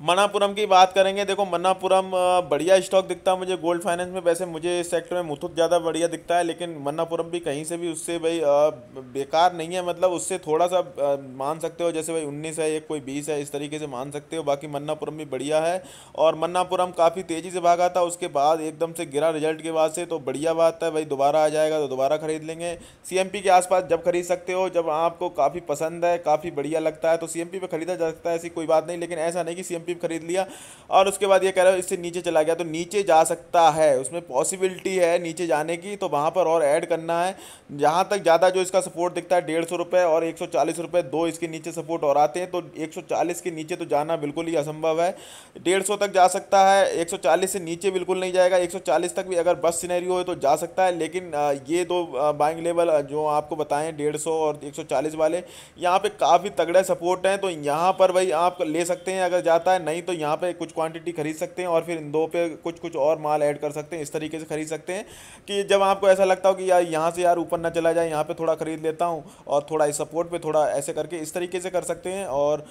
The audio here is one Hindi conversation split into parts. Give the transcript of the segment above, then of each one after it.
मनापुरम की बात करेंगे देखो मनापुरम बढ़िया स्टॉक दिखता है मुझे गोल्ड फाइनेंस में वैसे मुझे इस सेक्टर में मुथुत ज़्यादा बढ़िया दिखता है लेकिन मनापुरम भी कहीं से भी उससे भाई बेकार नहीं है मतलब उससे थोड़ा सा मान सकते हो जैसे भाई उन्नीस है एक कोई बीस है इस तरीके से मान सकते हो बाकी मन्नापुरम भी बढ़िया है और मन्नापुरम काफ़ी तेज़ी से भागा था उसके बाद एकदम से गिरा रिजल्ट के बाद से तो बढ़िया बात है भाई दोबारा आ जाएगा तो दोबारा खरीद लेंगे सी के आसपास जब खरीद सकते हो जब आपको काफ़ी पसंद है काफ़ी बढ़िया लगता है तो सी एम खरीदा जा सकता है ऐसी कोई बात नहीं लेकिन ऐसा नहीं कि सी चैम्पियन खरीद लिया और उसके बाद ये कह रहा है इससे नीचे चला गया तो नीचे जा सकता है उसमें पॉसिबिलिटी है नीचे जाने की तो वहाँ पर और ऐड करना है जहाँ तक ज़्यादा जो इसका सपोर्ट दिखता है डेढ़ सौ रुपये और एक सौ चालीस रुपये दो इसके नीचे सपोर्ट और आते हैं तो एक सौ चालीस के नीचे तो जाना बिल्कुल ही असंभव है डेढ़ सौ तक जा सकता है एक सौ चालीस से नीचे बिल्कुल नहीं जाएगा एक सौ चालीस तक भी अगर बस सिनेरियो हो तो जा सकता है लेकिन ये दो बाइंग लेवल जो आपको बताएं डेढ़ सौ और एक सौ चालीस वाले यहाँ पे काफ़ी तगड़े सपोर्ट हैं तो यहाँ पर भाई आप ले सकते हैं अगर जाता है है नहीं तो यहाँ पे कुछ क्वांटिटी खरीद सकते हैं और फिर इन दो पे कुछ कुछ और माल ऐड कर सकते हैं इस तरीके से खरीद सकते हैं कि जब आपको ऐसा लगता हो कि यार यहाँ से यार ऊपर ना चला जाए यहाँ पे थोड़ा ख़रीद लेता हूँ और थोड़ा इस सपोर्ट पे थोड़ा ऐसे करके इस तरीके से कर सकते हैं और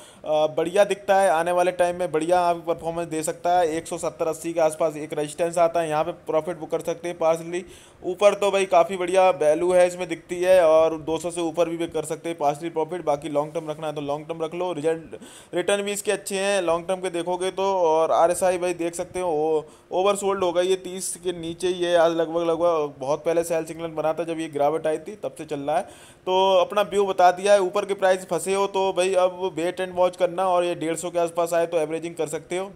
बढ़िया दिखता है आने वाले टाइम में बढ़िया आप परफॉर्मेंस दे सकता है एक सौ के आसपास एक रजिस्टेंस आता है यहाँ पर प्रॉफिट बुक कर सकते हैं पार्सली ऊपर तो भाई काफ़ी बढ़िया वैल्यू है इसमें दिखती है और 200 से ऊपर भी कर सकते हैं पार्सली प्रॉफिट बाकी लॉन्ग टर्म रखना है तो लॉन्ग टर्म रख लो रिजल्ट रिटर्न भी इसके अच्छे हैं लॉन्ग टर्म टर्म के देखोगे तो और आर एस आई भाई देख सकते हो ओवर सोल्ड होगा ये तीस के नीचे ही है आज लगभग लगभग बहुत पहले सेल सिग्नल बना था जब ये गिरावट आई थी तब से चल रहा है तो अपना व्यू बता दिया है ऊपर के प्राइस फंसे हो तो भाई अब वेट एंड वॉच करना और ये डेढ़ सौ के आसपास आए तो एवरेजिंग कर सकते हो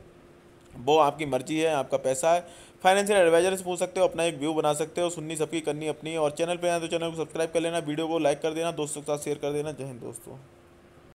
वो आपकी मर्जी है आपका पैसा है फाइनेंशियल एडवाइजर से पूछ सकते हो अपना एक व्यू बना सकते हो सुननी सबकी करनी अपनी और चैनल पे आए तो चैनल को सब्सक्राइब कर लेना वीडियो को लाइक कर देना दोस्तों के साथ शेयर कर देना जय हिंद दोस्तों